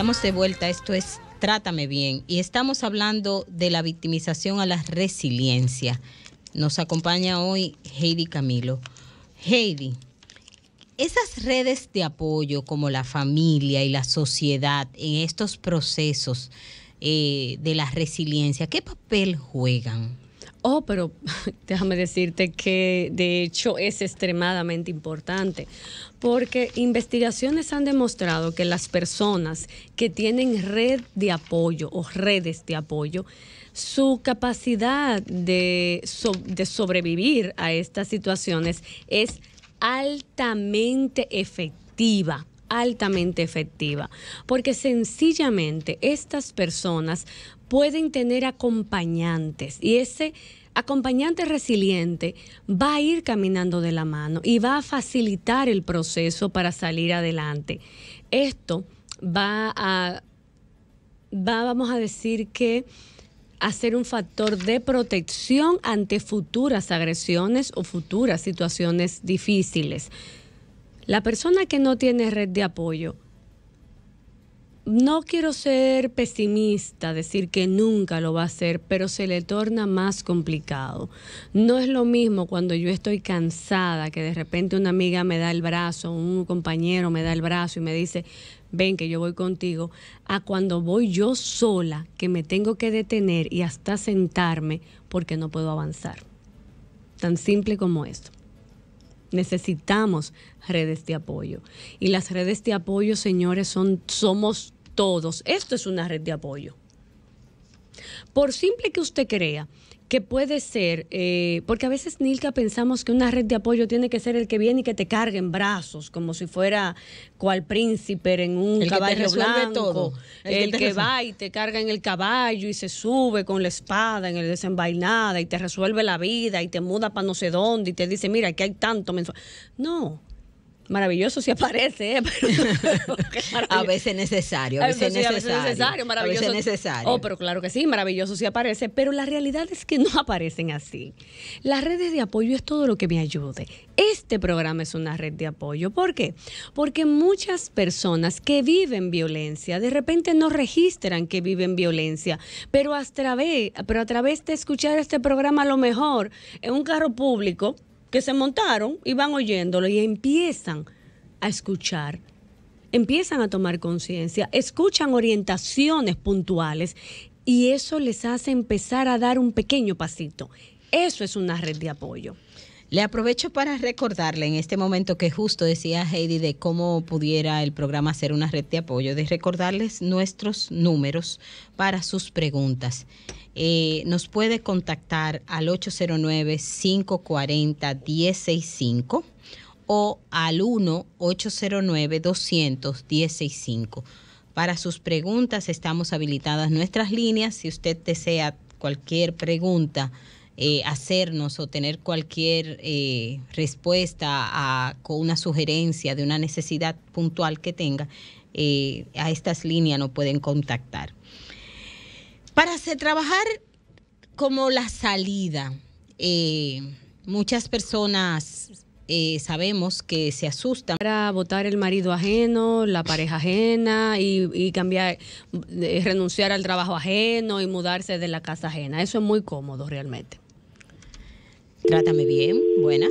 Estamos de vuelta, esto es Trátame Bien y estamos hablando de la victimización a la resiliencia. Nos acompaña hoy Heidi Camilo. Heidi, esas redes de apoyo como la familia y la sociedad en estos procesos eh, de la resiliencia, ¿qué papel juegan? Oh, pero déjame decirte que de hecho es extremadamente importante, porque investigaciones han demostrado que las personas que tienen red de apoyo o redes de apoyo, su capacidad de, sobrevivir a estas situaciones es altamente efectiva altamente efectiva, porque sencillamente estas personas pueden tener acompañantes y ese acompañante resiliente va a ir caminando de la mano y va a facilitar el proceso para salir adelante. Esto va a, vamos a decir que a ser un factor de protección ante futuras agresiones o futuras situaciones difíciles. La persona que no tiene red de apoyo no quiero ser pesimista, decir que nunca lo va a hacer, pero se le torna más complicado. No es lo mismo cuando yo estoy cansada, que de repente una amiga me da el brazo, un compañero me da el brazo y me dice, ven que yo voy contigo, a cuando voy yo sola, que me tengo que detener y hasta sentarme porque no puedo avanzar. Tan simple como esto. Necesitamos redes de apoyo. Y las redes de apoyo, señores, son, somos todos. Esto es una red de apoyo. Por simple que usted crea que puede ser, eh, porque a veces, Nilka, pensamos que una red de apoyo tiene que ser el que viene y que te cargue en brazos, como si fuera cual príncipe en un caballo blanco, todo. el, que, va y te carga en el caballo y se sube con la espada en el desenvainada y te resuelve la vida y te muda para no sé dónde y te dice, mira, aquí hay tanto mensual. No, maravilloso si aparece, ¿eh? a veces necesario, a veces, necesario, a veces necesario, maravilloso. A veces necesario. Oh, pero claro que sí, maravilloso si aparece, pero la realidad es que no aparecen así. Las redes de apoyo es todo lo que me ayude. Este programa es una red de apoyo. ¿Por qué? Porque muchas personas que viven violencia, de repente no registran que viven violencia, pero a través, pero a través de escuchar este programa a lo mejor en un carro público, que se montaron y van oyéndolo y empiezan a escuchar, empiezan a tomar conciencia, escuchan orientaciones puntuales y eso les hace empezar a dar un pequeño pasito. Eso es una red de apoyo. Le aprovecho para recordarle en este momento que justo decía Heidi de cómo pudiera el programa hacer una red de apoyo, de recordarles nuestros números para sus preguntas. Eh, nos puede contactar al 809-540-1065 o al 1 809 200 Para sus preguntas estamos habilitadas nuestras líneas. Si usted desea cualquier pregunta, eh, hacernos o tener cualquier eh, respuesta con una sugerencia de una necesidad puntual que tenga, eh, a estas líneas nos pueden contactar. Para trabajar como la salida, muchas personas sabemos que se asustan. Para votar el marido ajeno, la pareja ajena y, cambiar, renunciar al trabajo ajeno y mudarse de la casa ajena. Eso es muy cómodo realmente. Trátame bien, buenas.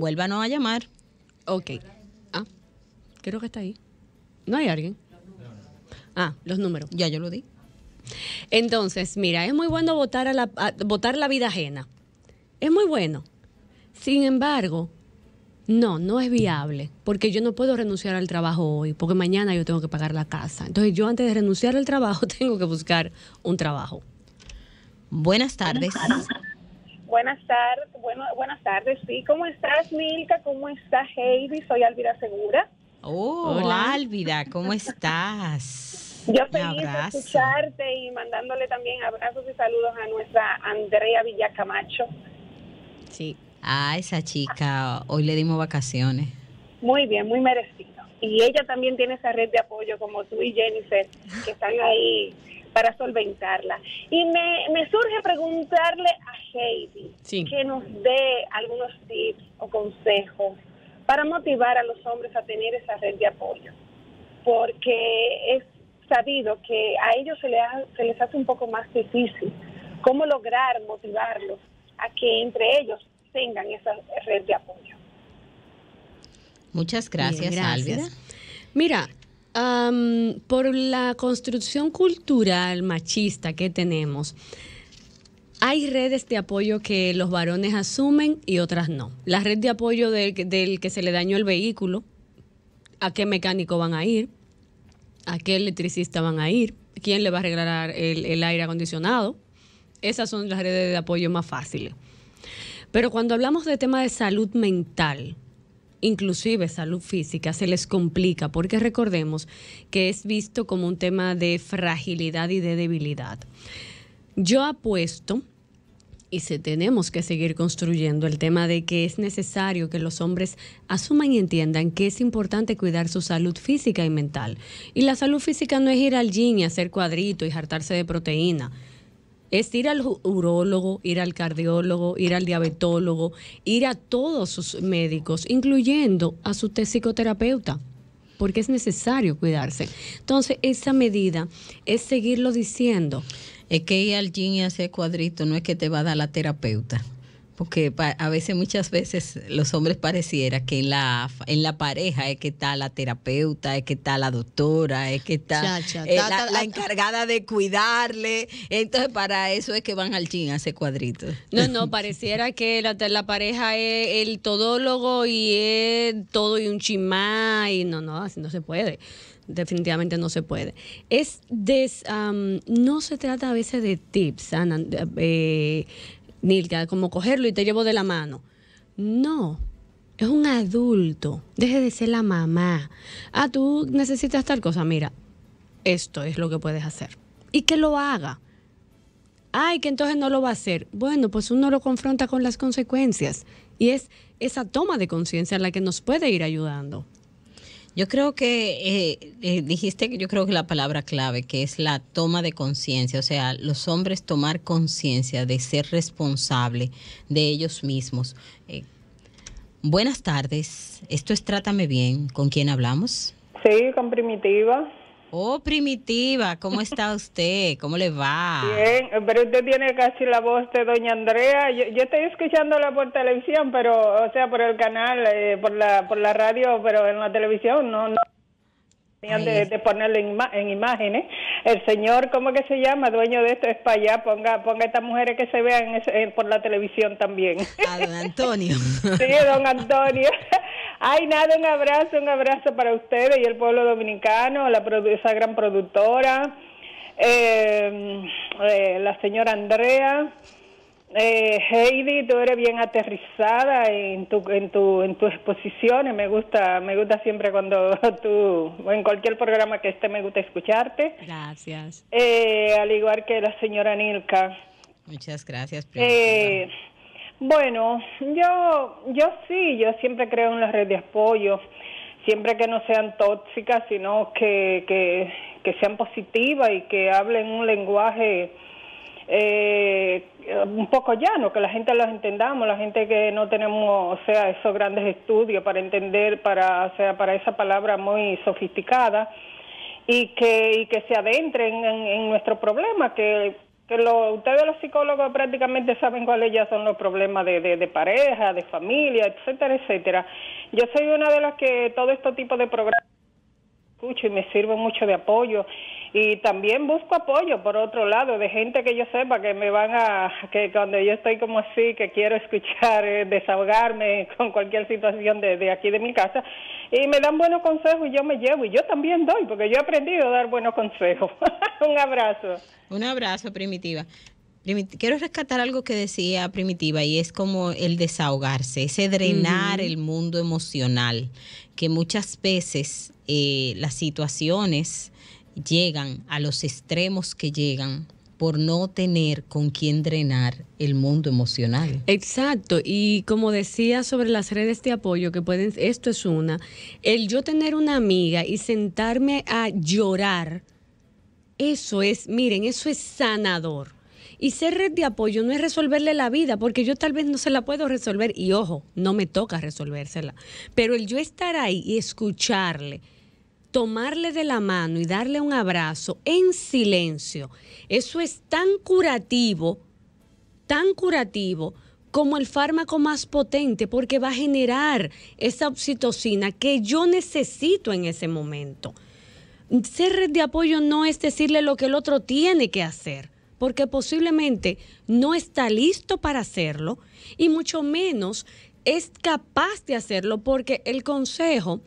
Vuélvanos a llamar. Ok. Ah, creo que está ahí. ¿No hay alguien? Ah, los números. Ya yo lo di. Entonces, mira, es muy bueno votar, a la, votar la vida ajena. Es muy bueno. Sin embargo, no, no es viable, porque yo no puedo renunciar al trabajo hoy, porque mañana yo tengo que pagar la casa. Entonces yo antes de renunciar al trabajo tengo que buscar un trabajo. Buenas tardes. Buenas tardes, buenas tardes, sí. ¿Cómo estás, Milka? ¿Cómo estás, Heidi? Soy Álvida Segura. Oh, hola, Álvida, ¿cómo estás? Yo feliz de escucharte y mandándole también abrazos y saludos a nuestra Andrea Villacamacho. Sí. a ah, esa chica, hoy le dimos vacaciones. Muy bien, muy merecido. Y ella también tiene esa red de apoyo como tú y Jennifer, que están ahí para solventarla. Y me, surge preguntarle a Heidi que nos dé algunos tips o consejos para motivar a los hombres a tener esa red de apoyo, porque es sabido que a ellos se les, hace, se les hace un poco más difícil cómo lograr motivarlos a que entre ellos tengan esa red de apoyo. Muchas gracias, gracias. Mira, por la construcción cultural machista que tenemos, hay redes de apoyo que los varones asumen y otras no. La red de apoyo del, que se le dañó el vehículo, a qué mecánico van a ir, a qué electricista van a ir, quién le va a arreglar el, el, aire acondicionado. Esas son las redes de apoyo más fáciles. Pero cuando hablamos de tema de salud mental, inclusive salud física, se les complica, porque recordemos que es visto como un tema de fragilidad y de debilidad. Yo apuesto y se tenemos que seguir construyendo el tema de que es necesario que los hombres asuman y entiendan que es importante cuidar su salud física y mental. Y la salud física no es ir al gym y hacer cuadrito y hartarse de proteína es ir al urólogo, ir al cardiólogo, ir al diabetólogo, ir a todos sus médicos, incluyendo a su psicoterapeuta, porque es necesario cuidarse. Entonces, esa medida es seguirlo diciendo. Es que ir al gym y hacer cuadrito no es que te va a dar la terapeuta porque a veces, muchas veces, los hombres pareciera que en la, en la pareja es que está la terapeuta, es que está la doctora, es que está eh, la, encargada de cuidarle. Entonces, para eso es que van al ching a ese cuadritos. No, no, pareciera que la, pareja es el todólogo y es todo y un chimá, y no, no, así no se puede definitivamente no se puede. Es des, no se trata a veces de tips, Ana, eh, Nilka, como cogerlo y te llevo de la mano. No, es un adulto. Deje de ser la mamá. Ah, tú necesitas tal cosa. Mira, esto es lo que puedes hacer. Y que lo haga. Ay, que entonces no lo va a hacer. Bueno, pues uno lo confronta con las consecuencias. Y es esa toma de conciencia la que nos puede ir ayudando. Yo creo que eh, eh, dijiste que yo creo que la palabra clave, que es la toma de conciencia, o sea, los hombres tomar conciencia de ser responsable de ellos mismos. Eh, buenas tardes, esto es Trátame Bien, ¿con quién hablamos? Sí, con Primitiva. Oh, Primitiva, ¿cómo está usted? ¿Cómo le va? Bien, pero usted tiene casi la voz de doña Andrea. Yo, yo estoy escuchándola por televisión, pero, o sea, por el canal, eh, por, la, por la radio, pero en la televisión no. no. De, de, ponerle en, imágenes. El señor, ¿cómo que se llama? Dueño de esto es para allá. Ponga, ponga estas mujeres que se vean por la televisión también. Ah, don Antonio. sí, don Antonio. Ay, nada, un abrazo, un abrazo para ustedes y el pueblo dominicano, la esa gran productora, em, eh, la señora Andrea. Eh, Heidi, tú eres bien aterrizada en tu, en tu, en tus exposiciones. Me gusta, me gusta siempre cuando tú, en cualquier programa que esté, me gusta escucharte. Gracias. Eh, al igual que la señora Nilka. Muchas gracias. Eh, bueno, yo, yo sí, yo siempre creo en las redes de apoyo, siempre que no sean tóxicas, sino que, que, sean positivas y que hablen un lenguaje eh, un poco llano, que la gente los entendamos, la gente que no tenemos, o sea, esos grandes estudios para entender, para, sea, para esa palabra muy sofisticada y que, y que se adentren en, nuestro problema, que que ustedes los psicólogos prácticamente saben cuáles ya son los problemas de, de, de, pareja, de familia, etcétera, etcétera. Yo soy una de las que todo este tipo de programas escucho y me sirve mucho de apoyo y también busco apoyo por otro lado de gente que yo sepa que me van a que cuando yo estoy como así que quiero escuchar eh, desahogarme con cualquier situación de, aquí de mi casa y me dan buenos consejos y yo me llevo y yo también doy porque yo he aprendido a dar buenos consejos un abrazo un abrazo primitiva Quiero rescatar algo que decía Primitiva y es como el desahogarse, ese drenar el mundo emocional, que muchas veces eh, las situaciones llegan a los extremos que llegan por no tener con quién drenar el mundo emocional. Exacto, y como decía sobre las redes de apoyo que pueden, esto es una, el yo tener una amiga y sentarme a llorar, eso es, miren, eso es sanador. Y ser red de apoyo no es resolverle la vida, porque yo tal vez no se la puedo resolver y ojo, no me toca resolvérsela, pero el yo estar ahí y escucharle tomarle de la mano y darle un abrazo en silencio, eso es tan curativo, tan curativo como el fármaco más potente porque va a generar esa oxitocina que yo necesito en ese momento. Ser red de apoyo no es decirle lo que el otro tiene que hacer, porque posiblemente no está listo para hacerlo y mucho menos es capaz de hacerlo porque el consejo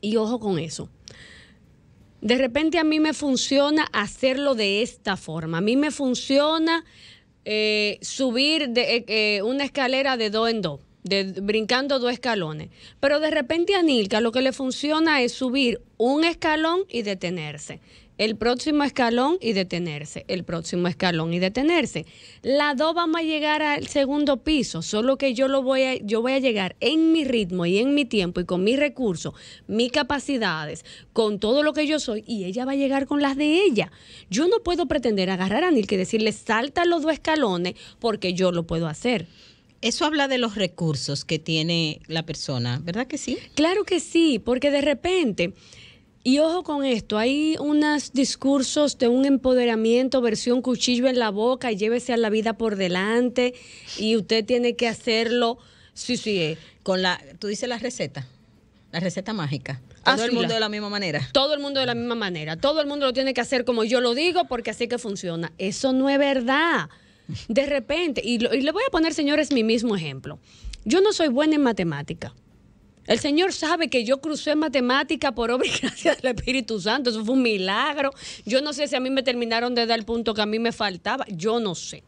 y ojo con eso. De repente a mí me funciona hacerlo de esta forma. A mí me funciona eh, subir de, eh, eh, una escalera de dos en dos, de, brincando dos escalones. Pero de repente a Nilka lo que le funciona es subir un escalón y detenerse el próximo escalón y detenerse, el próximo escalón y detenerse. La dos vamos a llegar al segundo piso, solo que yo lo voy a, yo voy a llegar en mi ritmo y en mi tiempo y con mis recursos, mis capacidades, con todo lo que yo soy, y ella va a llegar con las de ella. Yo no puedo pretender agarrar a Nil que decirle salta los dos escalones porque yo lo puedo hacer. Eso habla de los recursos que tiene la persona, ¿verdad que sí? Claro que sí, porque de repente y ojo con esto, hay unos discursos de un empoderamiento, versión cuchillo en la boca, y llévese a la vida por delante y usted tiene que hacerlo. Sí, sí, eh, con la, tú dices la receta, la receta mágica. Todo el ah, mundo de la misma manera. Todo el mundo de la misma manera. Todo el mundo lo tiene que hacer como yo lo digo porque así que funciona. Eso no es verdad. De repente, y, y le voy a poner, señores, mi mismo ejemplo. Yo no soy buena en matemática. El Señor sabe que yo crucé matemática por obra y gracia del Espíritu Santo. Eso fue un milagro. Yo no sé si a mí me terminaron de dar el punto que a mí me faltaba. Yo no sé.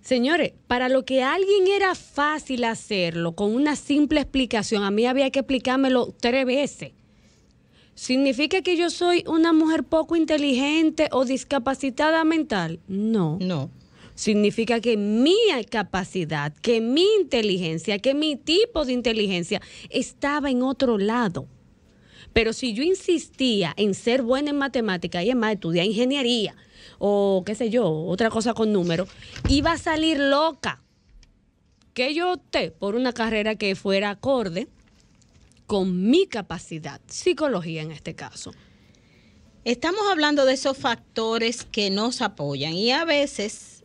Señores, para lo que a alguien era fácil hacerlo con una simple explicación, a mí había que explicármelo tres veces. ¿Significa que yo soy una mujer poco inteligente o discapacitada mental? No. No significa que mi capacidad, que mi inteligencia, que mi tipo de inteligencia estaba en otro lado. Pero si yo insistía en ser buena en matemática y además estudiar ingeniería o qué sé yo, otra cosa con números, iba a salir loca. Que yo opté por una carrera que fuera acorde con mi capacidad, psicología en este caso. Estamos hablando de esos factores que nos apoyan y a veces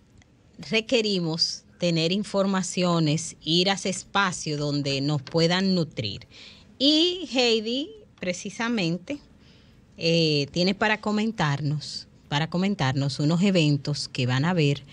requerimos tener informaciones, ir a ese espacio donde nos puedan nutrir. Y Heidi, precisamente, eh, tiene para comentarnos, para comentarnos unos eventos que van a ver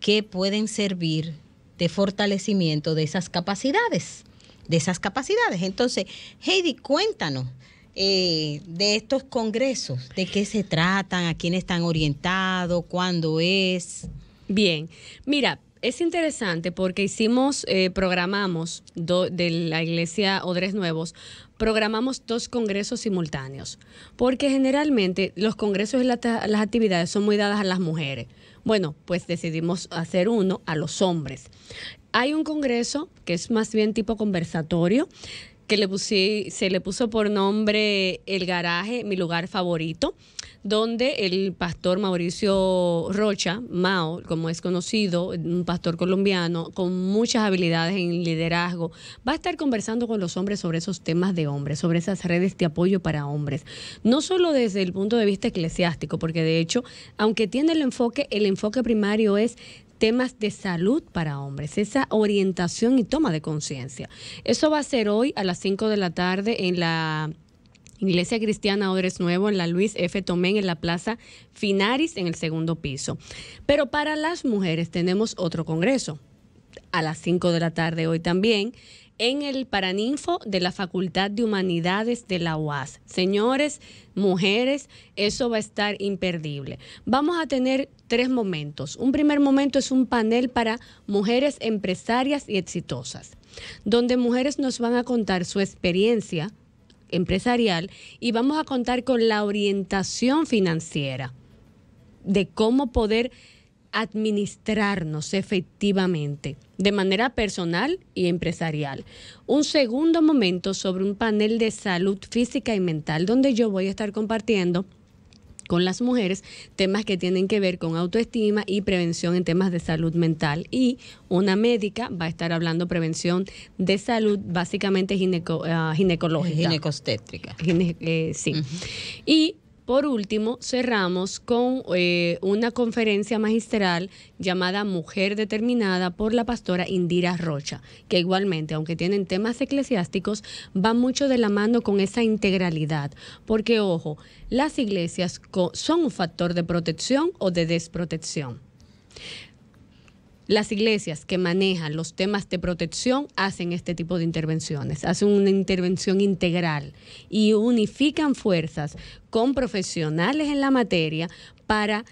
que pueden servir de fortalecimiento de esas capacidades, de esas capacidades. Entonces, Heidi, cuéntanos. Eh, de estos congresos, de qué se tratan, a quién están orientados, cuándo es. Bien, mira, es interesante porque hicimos, eh, programamos de la iglesia Odres Nuevos, programamos dos congresos simultáneos, porque generalmente los congresos y las actividades son muy dadas a las mujeres. Bueno, pues decidimos hacer uno a los hombres. Hay un congreso que es más bien tipo conversatorio, que se le puso por nombre El Garaje, mi lugar favorito donde el pastor Mauricio Rocha, Mao, como es conocido, un pastor colombiano con muchas habilidades en liderazgo, va a estar conversando con los hombres sobre esos temas de hombres, sobre esas redes de apoyo para hombres. No solo desde el punto de vista eclesiástico, porque de hecho, aunque tiene el enfoque, el enfoque primario es temas de salud para hombres, esa orientación y toma de conciencia. Eso va a ser hoy a las 5 de la tarde en la Iglesia Cristiana Odres Nuevo en la Luis F. Tomén en la Plaza Finaris en el segundo piso. Pero para las mujeres tenemos otro congreso a las 5 de la tarde hoy también en el Paraninfo de la Facultad de Humanidades de la UAS. Señores, mujeres, eso va a estar imperdible. Vamos a tener tres momentos. Un primer momento es un panel para mujeres empresarias y exitosas, donde mujeres nos van a contar su experiencia, empresarial y vamos a contar con la orientación financiera de cómo poder administrarnos efectivamente de manera personal y empresarial. Un segundo momento sobre un panel de salud física y mental donde yo voy a estar compartiendo con las mujeres, temas que tienen que ver con autoestima y prevención en temas de salud mental. Y una médica va a estar hablando prevención de salud básicamente gineco, ah, ginecológica. Ginecostétrica. Eh, sí. Y por último, cerramos con eh, una conferencia magistral llamada Mujer Determinada por la pastora Indira Rocha, que igualmente, aunque tienen temas eclesiásticos, va mucho de la mano con esa integralidad. Porque, ojo, las iglesias son un factor de protección o de desprotección las iglesias que manejan los temas de protección hacen este tipo de intervenciones, hacen una intervención integral y unifican fuerzas con profesionales en la materia para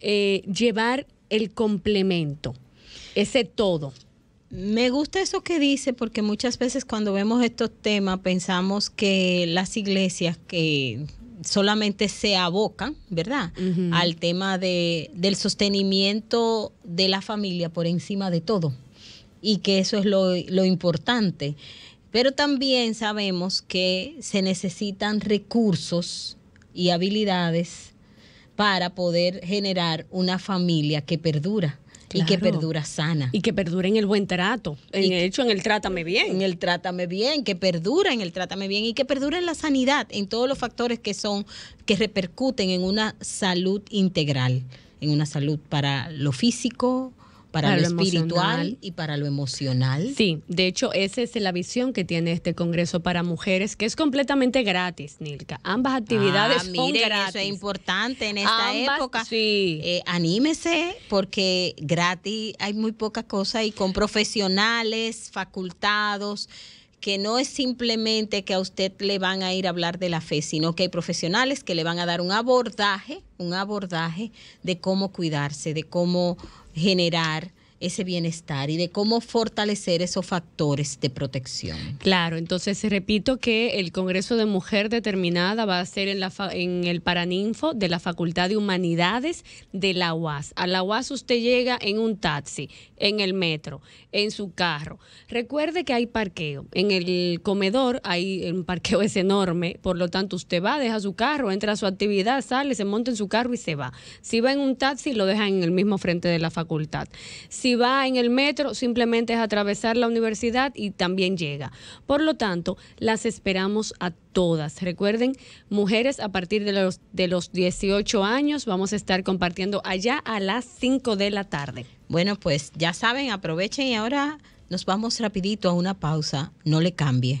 eh, llevar el complemento, ese todo. Me gusta eso que dice porque muchas veces cuando vemos estos temas pensamos que las iglesias que solamente se abocan, ¿verdad?, al tema de, del sostenimiento de la familia por encima de todo y que eso es lo importante. Pero también sabemos que se necesitan recursos y habilidades para poder generar una familia que perdura. Y que perdura sana. Y que perdure en el buen trato. En el hecho, en el trátame bien. En el trátame bien, que perdura en el trátame bien y que perdura en la sanidad, en todos los factores que son, que repercuten en una salud integral, en una salud para lo físico, para, lo, espiritual y para lo emocional. Sí, de hecho, esa es la visión que tiene este Congreso para Mujeres, que es completamente gratis, Nilka. Ambas actividades ah, son gratis. Eso es importante en esta época. Sí. Eh, anímese, porque gratis hay muy poca cosa y con profesionales, facultados que no es simplemente que a usted le van a ir a hablar de la fe, sino que hay profesionales que le van a dar un abordaje, un abordaje de cómo cuidarse, de cómo generar ese bienestar y de cómo fortalecer esos factores de protección. Claro, entonces eh, repito que el Congreso de Mujer Determinada va a ser en, la, el Paraninfo de la Facultad de Humanidades de la UAS. A la UAS usted llega en un taxi, en el metro, en su carro. Recuerde que hay parqueo. En el comedor hay un parqueo es enorme, por lo tanto usted va, deja su carro, entra a su actividad, sale, se monta en su carro y se va. Si va en un taxi, lo deja en el mismo frente de la facultad. Si va en el metro, simplemente es atravesar la universidad y también llega. Por lo tanto, las esperamos a todas. Recuerden, mujeres a partir de los, de los 18 años, vamos a estar compartiendo allá a las 5 de la tarde. Bueno, pues ya saben, aprovechen y ahora nos vamos rapidito a una pausa. No le cambie.